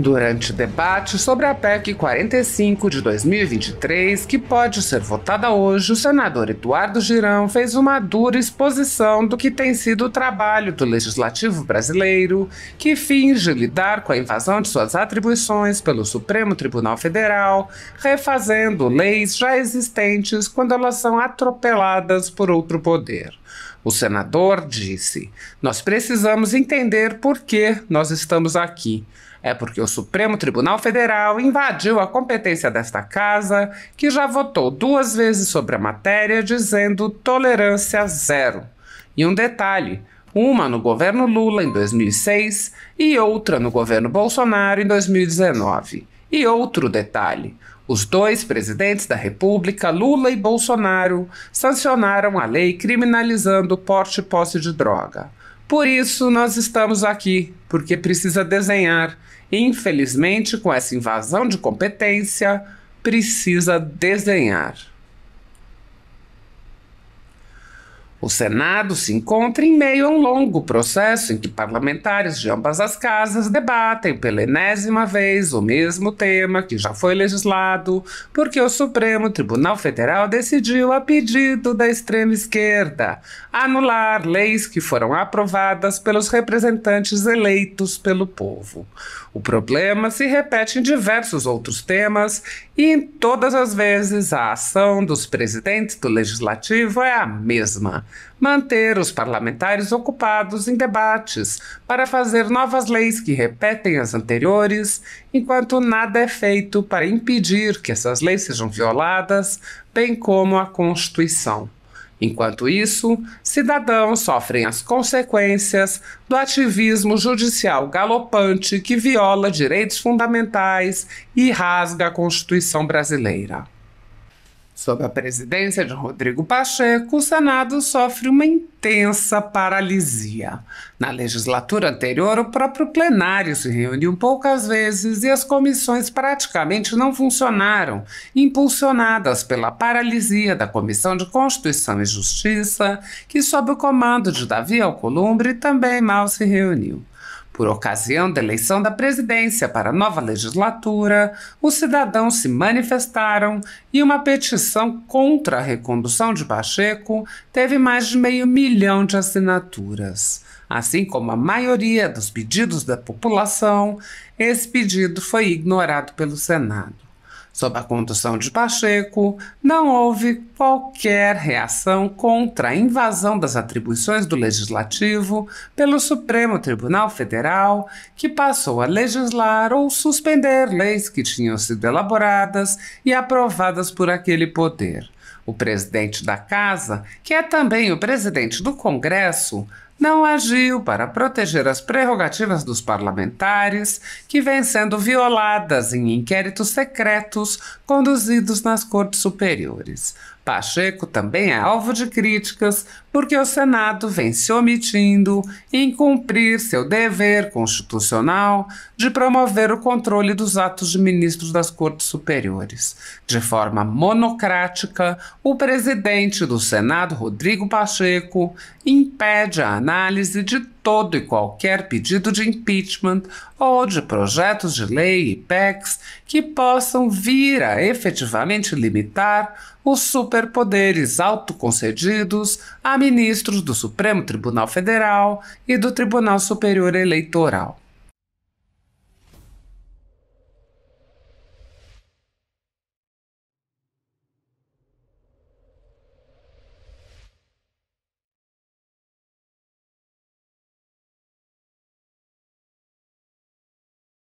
Durante o debate sobre a PEC 45 de 2023, que pode ser votada hoje, o senador Eduardo Girão fez uma dura exposição do que tem sido o trabalho do legislativo brasileiro, que finge lidar com a invasão de suas atribuições pelo Supremo Tribunal Federal, refazendo leis já existentes quando elas são atropeladas por outro poder. O senador disse: Nós precisamos entender por que nós estamos aqui. É porque o Supremo Tribunal Federal invadiu a competência desta casa, que já votou duas vezes sobre a matéria, dizendo tolerância zero. E um detalhe: uma no governo Lula em 2006 e outra no governo Bolsonaro em 2019. E outro detalhe: os dois presidentes da República, Lula e Bolsonaro, sancionaram a lei criminalizando o porte e posse de droga. Por isso nós estamos aqui, porque precisa desenhar. Infelizmente, com essa invasão de competência, precisa desenhar. O Senado se encontra em meio a um longo processo em que parlamentares de ambas as casas debatem pela enésima vez o mesmo tema que já foi legislado, porque o Supremo Tribunal Federal decidiu, a pedido da extrema esquerda, anular leis que foram aprovadas pelos representantes eleitos pelo povo. O problema se repete em diversos outros temas e, em todas as vezes, a ação dos presidentes do legislativo é a mesma manter os parlamentares ocupados em debates para fazer novas leis que repetem as anteriores, enquanto nada é feito para impedir que essas leis sejam violadas, bem como a Constituição. Enquanto isso, cidadãos sofrem as consequências do ativismo judicial galopante que viola direitos fundamentais e rasga a Constituição brasileira. Sob a presidência de Rodrigo Pacheco, o Senado sofre uma intensa paralisia. Na legislatura anterior, o próprio plenário se reuniu poucas vezes e as comissões praticamente não funcionaram, impulsionadas pela paralisia da Comissão de Constituição e Justiça, que, sob o comando de Davi Alcolumbre, também mal se reuniu. Por ocasião da eleição da presidência para a nova legislatura, os cidadãos se manifestaram e uma petição contra a recondução de Pacheco teve mais de meio milhão de assinaturas. Assim como a maioria dos pedidos da população, esse pedido foi ignorado pelo Senado. Sob a condução de Pacheco, não houve qualquer reação contra a invasão das atribuições do Legislativo pelo Supremo Tribunal Federal, que passou a legislar ou suspender leis que tinham sido elaboradas e aprovadas por aquele poder. O presidente da Casa, que é também o presidente do Congresso, não agiu para proteger as prerrogativas dos parlamentares, que vêm sendo violadas em inquéritos secretos conduzidos nas cortes superiores. Pacheco também é alvo de críticas porque o Senado vem se omitindo em cumprir seu dever constitucional de promover o controle dos atos de ministros das Cortes Superiores. De forma monocrática, o presidente do Senado, Rodrigo Pacheco, impede a análise de todo e qualquer pedido de impeachment ou de projetos de lei e PECs que possam vir a efetivamente limitar os superpoderes autoconcedidos a ministros do Supremo Tribunal Federal e do Tribunal Superior Eleitoral.